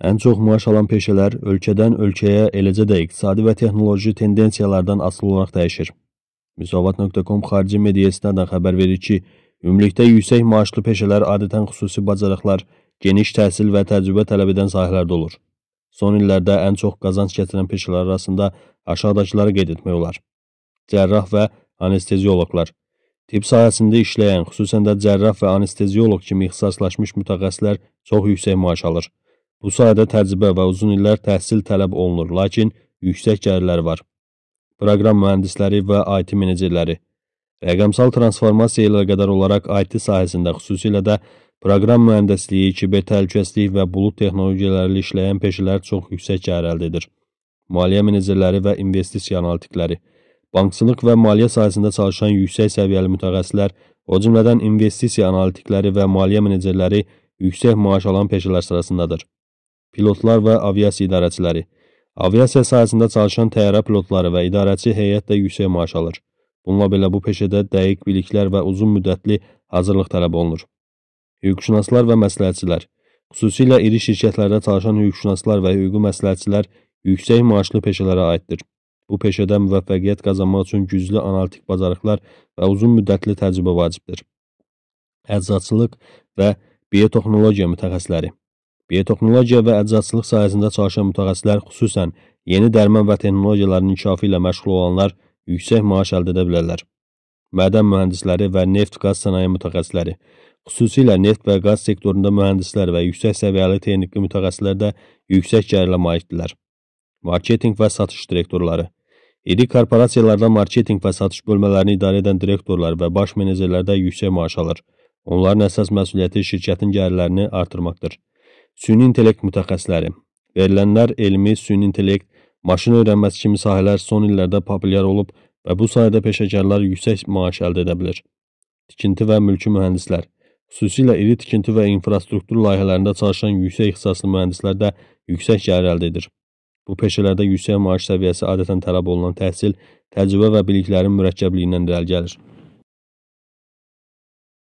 Ən çox maaş alan peşələr ölkədən ölkəyə, eləcə də iqtisadi və texnoloji tendensiyalardan asılı olaraq dəyişir. Müsavat.com xarici media istinadən xəbər verir ki, ümumilikdə yüksək maaşlı peşələr adətən xüsusi bacarıqlar, geniş təhsil və təcrübə tələb edən sahələrdə olur. Son illərdə ən çox qazanc gətirən peşələr arasında aşağıdakıları qeyd etmək olar. Cərrah və anestezioloqlar. Tibb sahəsində işləyən, xüsusən də cərrah və anestezioloq kimi ixtisaslaşmış mütəxəssislər çox yüksək maaş alır. Bu sahədə təcrübə və uzun illər təhsil tələb olunur, lakin yüksək gəlirləri var. Proqram mühəndisləri və IT menecerləri. Rəqəmsal transformasiya ilə qədər olaraq IT sahəsində xüsusilə də proqram mühəndisliyi, kiber təhlükəsizlik və bulut texnologiyaları işləyən peşələr çox yüksək gəlir əldə edir. Maliyyə menecerləri və investisiya analitikləri. Banksılıq və maliyyə sahəsində çalışan yüksək səviyyəli mütəxəssislər, o cümlədən investisiya analitikləri və maliyyə menecerləri yüksək maaş alan peşələr sırasındadır pilotlar və aviasiya idarəçiləri. Aviasiya sahəsində çalışan təyyarə pilotları və idarəçi heyət də yüksək maaş alır. Bununla belə bu peşədə dəqiq biliklər və uzun müddətli hazırlıq tələb olunur. Hüquqşünaslar və məsləhətçilər Xüsusilə iri şirkətlərdə çalışan hüquqşünaslar və hüquqi məsləhətçilər yüksək maaşlı peşələrə aiddir. Bu peşədə müvəffəqiyyət qazanmaq üçün güclü analitik bacarıqlar və uzun müddətli təcrübə vacibdir. Əczaçılıq və biotexnologiya mütəxəssisləri Biotexnologiya və əczaçılıq sahəsində çalışan mütəxəssislər, xüsusən yeni dərman və texnologiyaların inkişafı ilə məşğul olanlar yüksək maaş əldə edə bilərlər. Mədən mühəndisləri və neft-qaz sənaye mütəxəssisləri, xüsusilə neft və qaz sektorunda mühəndislər və yüksək səviyyəli texniki mütəxəssislər də yüksək gəlirə malikdirlər. Marketinq və satış direktorları İri korporasiyalarda marketinq və satış bölmələrini idarə edən direktorlar və baş menecerlər də yüksək maaş alır. Onların əsas məsuliyyəti şirkətin gəlirlərini artırmaqdır. Süni intellekt mütəxəssisləri Verilənlər elmi, süni intellekt, maşın öyrənməsi kimi sahələr son illərdə populyar olub və bu sayədə peşəkarlar yüksək maaş əldə edə bilir. Tikinti və mülki mühəndislər Xüsusilə iri tikinti və infrastruktur layihələrində çalışan yüksək ixtisaslı mühəndislər də yüksək gəlir əldə edir. Bu peşələrdə yüksək maaş səviyyəsi adətən tələb olunan təhsil, təcrübə və biliklərin mürəkkəbliyindən irəli gəlir.